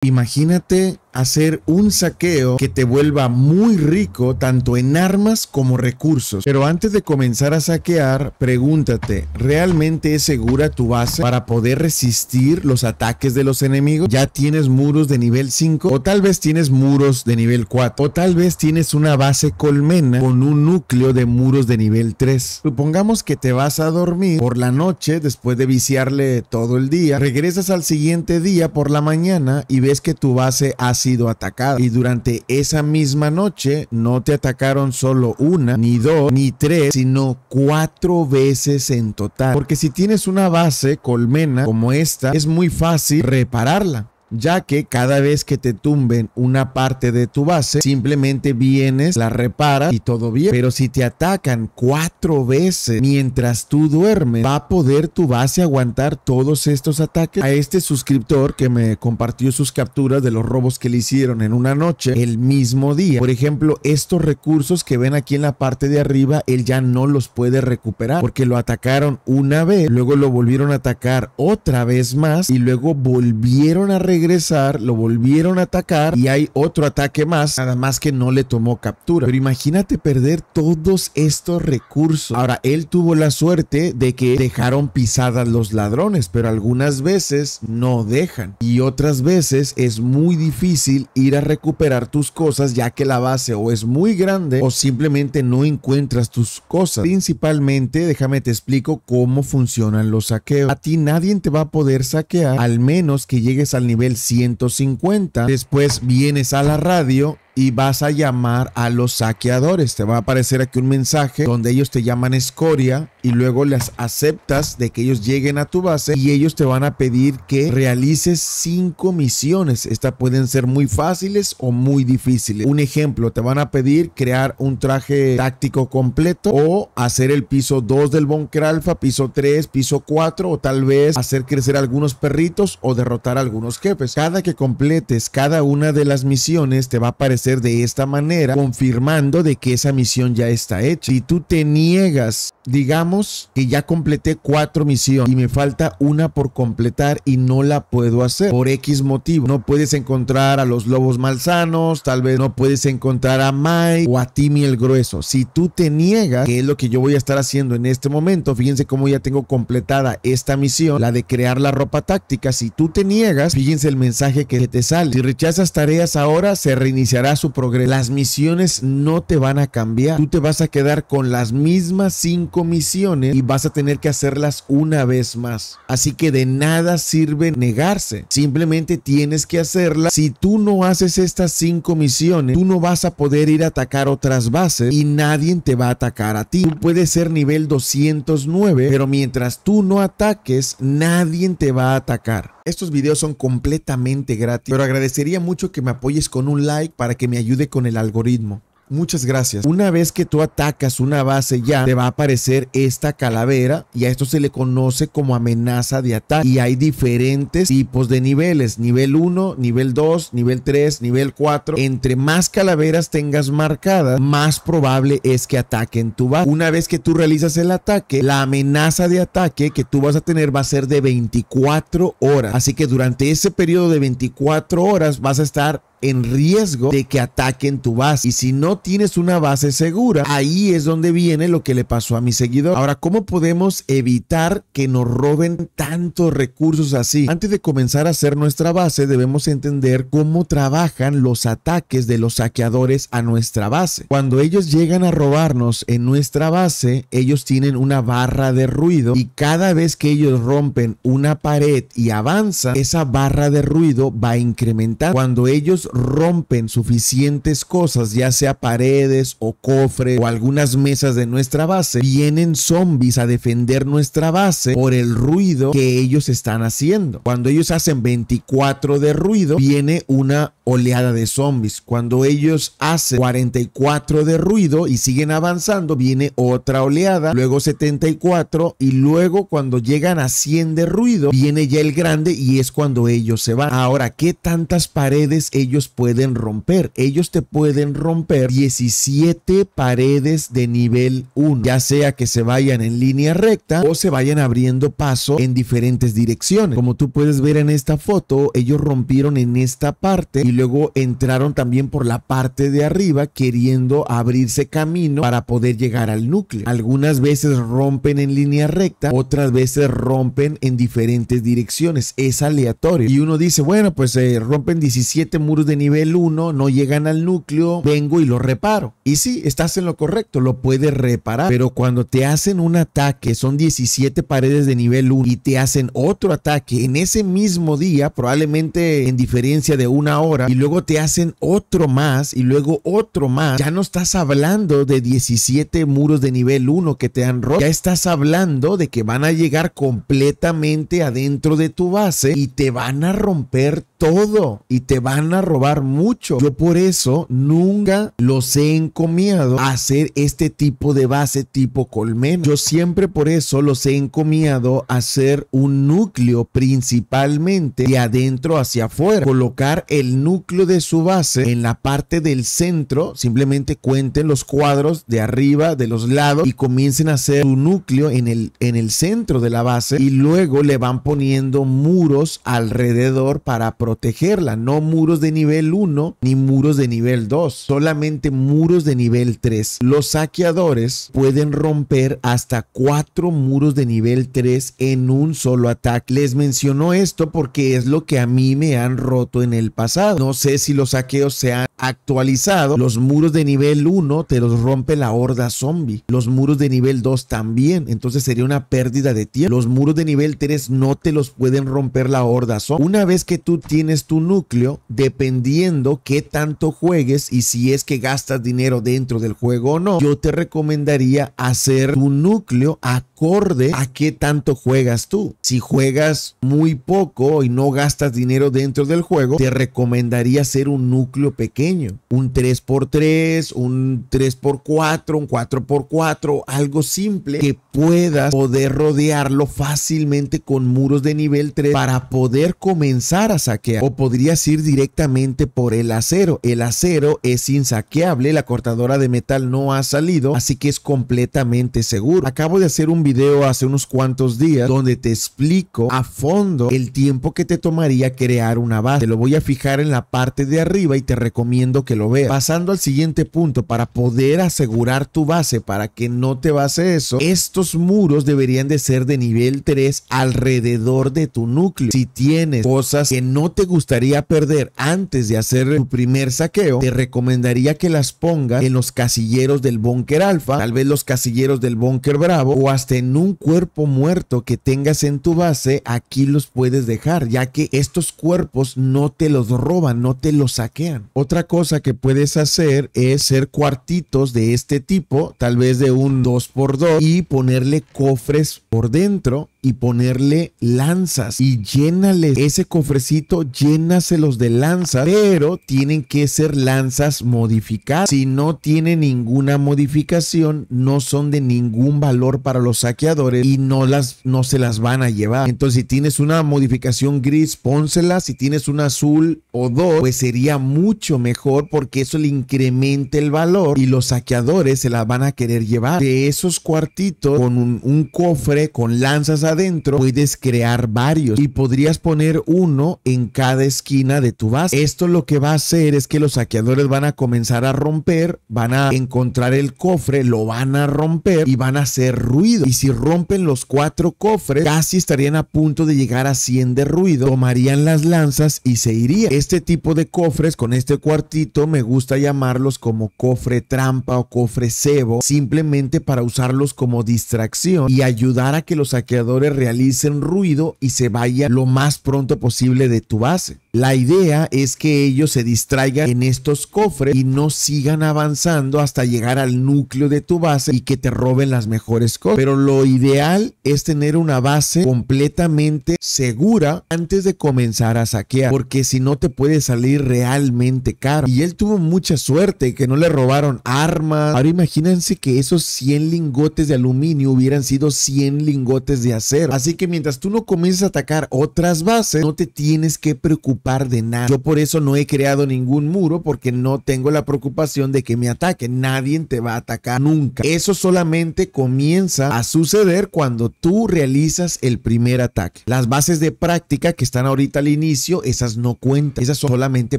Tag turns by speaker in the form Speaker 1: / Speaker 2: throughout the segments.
Speaker 1: Imagínate hacer un saqueo que te vuelva muy rico tanto en armas como recursos. Pero antes de comenzar a saquear, pregúntate, ¿realmente es segura tu base para poder resistir los ataques de los enemigos? ¿Ya tienes muros de nivel 5? ¿O tal vez tienes muros de nivel 4? ¿O tal vez tienes una base colmena con un núcleo de muros de nivel 3? Supongamos que te vas a dormir por la noche después de viciarle todo el día, regresas al siguiente día por la mañana y ves que tu base ha sido atacada. Y durante esa misma noche no te atacaron solo una, ni dos, ni tres, sino cuatro veces en total. Porque si tienes una base colmena como esta, es muy fácil repararla ya que cada vez que te tumben una parte de tu base, simplemente vienes, la reparas y todo bien. Pero si te atacan cuatro veces mientras tú duermes, ¿va a poder tu base aguantar todos estos ataques? A este suscriptor que me compartió sus capturas de los robos que le hicieron en una noche, el mismo día. Por ejemplo, estos recursos que ven aquí en la parte de arriba, él ya no los puede recuperar porque lo atacaron una vez, luego lo volvieron a atacar otra vez más y luego volvieron a regresar regresar, lo volvieron a atacar y hay otro ataque más, nada más que no le tomó captura. Pero imagínate perder todos estos recursos. Ahora, él tuvo la suerte de que dejaron pisadas los ladrones, pero algunas veces no dejan y otras veces es muy difícil ir a recuperar tus cosas ya que la base o es muy grande o simplemente no encuentras tus cosas. Principalmente, déjame te explico cómo funcionan los saqueos. A ti nadie te va a poder saquear al menos que llegues al nivel 150. Después vienes a la radio y vas a llamar a los saqueadores. Te va a aparecer aquí un mensaje donde ellos te llaman escoria y luego las aceptas de que ellos lleguen a tu base y ellos te van a pedir que realices cinco misiones. Estas pueden ser muy fáciles o muy difíciles. Un ejemplo, te van a pedir crear un traje táctico completo o hacer el piso 2 del Bunker Alpha, piso 3, piso 4 o tal vez hacer crecer algunos perritos o derrotar algunos jefes. Cada que completes cada una de las misiones te va a aparecer de esta manera, confirmando de que esa misión ya está hecha. Si tú te niegas, digamos que ya completé cuatro misiones y me falta una por completar y no la puedo hacer por X motivo. No puedes encontrar a los lobos malsanos, tal vez no puedes encontrar a Mike o a Timmy el grueso. Si tú te niegas, que es lo que yo voy a estar haciendo en este momento, fíjense cómo ya tengo completada esta misión, la de crear la ropa táctica. Si tú te niegas, fíjense el mensaje que te sale. Si rechazas tareas ahora, se reiniciará su progreso. Las misiones no te van a cambiar. Tú te vas a quedar con las mismas cinco misiones y vas a tener que hacerlas una vez más. Así que de nada sirve negarse. Simplemente tienes que hacerlas. Si tú no haces estas cinco misiones, tú no vas a poder ir a atacar otras bases y nadie te va a atacar a ti. Tú puedes ser nivel 209, pero mientras tú no ataques, nadie te va a atacar. Estos videos son completamente gratis, pero agradecería mucho que me apoyes con un like para que que me ayude con el algoritmo. Muchas gracias. Una vez que tú atacas una base ya, te va a aparecer esta calavera y a esto se le conoce como amenaza de ataque. Y hay diferentes tipos de niveles. Nivel 1, nivel 2, nivel 3, nivel 4. Entre más calaveras tengas marcadas, más probable es que ataquen tu base. Una vez que tú realizas el ataque, la amenaza de ataque que tú vas a tener va a ser de 24 horas. Así que durante ese periodo de 24 horas vas a estar en riesgo de que ataquen tu base. Y si no tienes una base segura, ahí es donde viene lo que le pasó a mi seguidor. Ahora, ¿cómo podemos evitar que nos roben tantos recursos así? Antes de comenzar a hacer nuestra base, debemos entender cómo trabajan los ataques de los saqueadores a nuestra base. Cuando ellos llegan a robarnos en nuestra base, ellos tienen una barra de ruido y cada vez que ellos rompen una pared y avanzan, esa barra de ruido va a incrementar. Cuando ellos rompen suficientes cosas, ya sea paredes o cofres o algunas mesas de nuestra base, vienen zombies a defender nuestra base por el ruido que ellos están haciendo. Cuando ellos hacen 24 de ruido, viene una oleada de zombies. Cuando ellos hacen 44 de ruido y siguen avanzando, viene otra oleada, luego 74 y luego cuando llegan a 100 de ruido, viene ya el grande y es cuando ellos se van. Ahora, ¿qué tantas paredes ellos pueden romper. Ellos te pueden romper 17 paredes de nivel 1, ya sea que se vayan en línea recta o se vayan abriendo paso en diferentes direcciones. Como tú puedes ver en esta foto, ellos rompieron en esta parte y luego entraron también por la parte de arriba queriendo abrirse camino para poder llegar al núcleo. Algunas veces rompen en línea recta, otras veces rompen en diferentes direcciones. Es aleatorio. Y uno dice, bueno, pues eh, rompen 17 muros de nivel 1 no llegan al núcleo, vengo y lo reparo. Y sí, estás en lo correcto, lo puedes reparar. Pero cuando te hacen un ataque, son 17 paredes de nivel 1 y te hacen otro ataque en ese mismo día, probablemente en diferencia de una hora, y luego te hacen otro más y luego otro más, ya no estás hablando de 17 muros de nivel 1 que te han roto. Ya estás hablando de que van a llegar completamente adentro de tu base y te van a romper todo y te van a robar mucho. Yo por eso nunca los he encomiado a hacer este tipo de base tipo colmena. Yo siempre por eso los he encomiado a hacer un núcleo principalmente de adentro hacia afuera. Colocar el núcleo de su base en la parte del centro. Simplemente cuenten los cuadros de arriba, de los lados y comiencen a hacer un núcleo en el, en el centro de la base y luego le van poniendo muros alrededor para protegerla, no muros de nivel 1 ni muros de nivel 2, solamente muros de nivel 3. Los saqueadores pueden romper hasta 4 muros de nivel 3 en un solo ataque. Les menciono esto porque es lo que a mí me han roto en el pasado. No sé si los saqueos se han actualizado. Los muros de nivel 1 te los rompe la horda zombie. Los muros de nivel 2 también. Entonces sería una pérdida de tiempo. Los muros de nivel 3 no te los pueden romper la horda zombie. Una vez que tú tienes Tienes tu núcleo dependiendo qué tanto juegues y si es que gastas dinero dentro del juego o no. Yo te recomendaría hacer un núcleo acorde a qué tanto juegas tú. Si juegas muy poco y no gastas dinero dentro del juego, te recomendaría hacer un núcleo pequeño, un 3x3, un 3x4, un 4x4, algo simple que puedas poder rodearlo fácilmente con muros de nivel 3 para poder comenzar a saquear o podrías ir directamente por el acero. El acero es insaqueable, la cortadora de metal no ha salido, así que es completamente seguro. Acabo de hacer un video hace unos cuantos días donde te explico a fondo el tiempo que te tomaría crear una base. Te lo voy a fijar en la parte de arriba y te recomiendo que lo veas. Pasando al siguiente punto, para poder asegurar tu base, para que no te base eso, estos muros deberían de ser de nivel 3 alrededor de tu núcleo. Si tienes cosas que no te te gustaría perder antes de hacer tu primer saqueo, te recomendaría que las pongas en los casilleros del búnker alfa, tal vez los casilleros del búnker bravo o hasta en un cuerpo muerto que tengas en tu base, aquí los puedes dejar, ya que estos cuerpos no te los roban, no te los saquean. Otra cosa que puedes hacer es ser cuartitos de este tipo, tal vez de un 2x2 y ponerle cofres por dentro y ponerle lanzas y llénales ese cofrecito, llénaselos de lanzas, pero tienen que ser lanzas modificadas. Si no tiene ninguna modificación, no son de ningún valor para los saqueadores y no las no se las van a llevar. Entonces, si tienes una modificación gris, pónsela, si tienes una azul o dos, pues sería mucho mejor porque eso le incrementa el valor y los saqueadores se las van a querer llevar. De esos cuartitos con un, un cofre con lanzas adentro puedes crear varios y podrías poner uno en cada esquina de tu base. Esto lo que va a hacer es que los saqueadores van a comenzar a romper, van a encontrar el cofre, lo van a romper y van a hacer ruido. Y si rompen los cuatro cofres, casi estarían a punto de llegar a 100 de ruido, tomarían las lanzas y se iría. Este tipo de cofres con este cuartito me gusta llamarlos como cofre trampa o cofre cebo, simplemente para usarlos como distracción y ayudar a que los saqueadores realicen ruido y se vaya lo más pronto posible de tu base. La idea es que ellos se distraigan en estos cofres y no sigan avanzando hasta llegar al núcleo de tu base y que te roben las mejores cosas. Pero lo ideal es tener una base completamente segura antes de comenzar a saquear, porque si no te puede salir realmente caro. Y él tuvo mucha suerte que no le robaron armas. Ahora imagínense que esos 100 lingotes de aluminio hubieran sido 100 lingotes de acero. Así que mientras tú no comiences a atacar otras bases, no te tienes que preocupar par de nada. Yo por eso no he creado ningún muro porque no tengo la preocupación de que me ataque. Nadie te va a atacar nunca. Eso solamente comienza a suceder cuando tú realizas el primer ataque. Las bases de práctica que están ahorita al inicio, esas no cuentan. Esas son solamente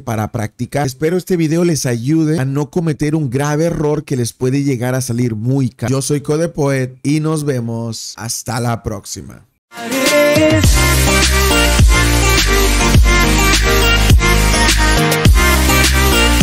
Speaker 1: para practicar. Espero este video les ayude a no cometer un grave error que les puede llegar a salir muy caro. Yo soy Poet y nos vemos hasta la próxima. Yeah.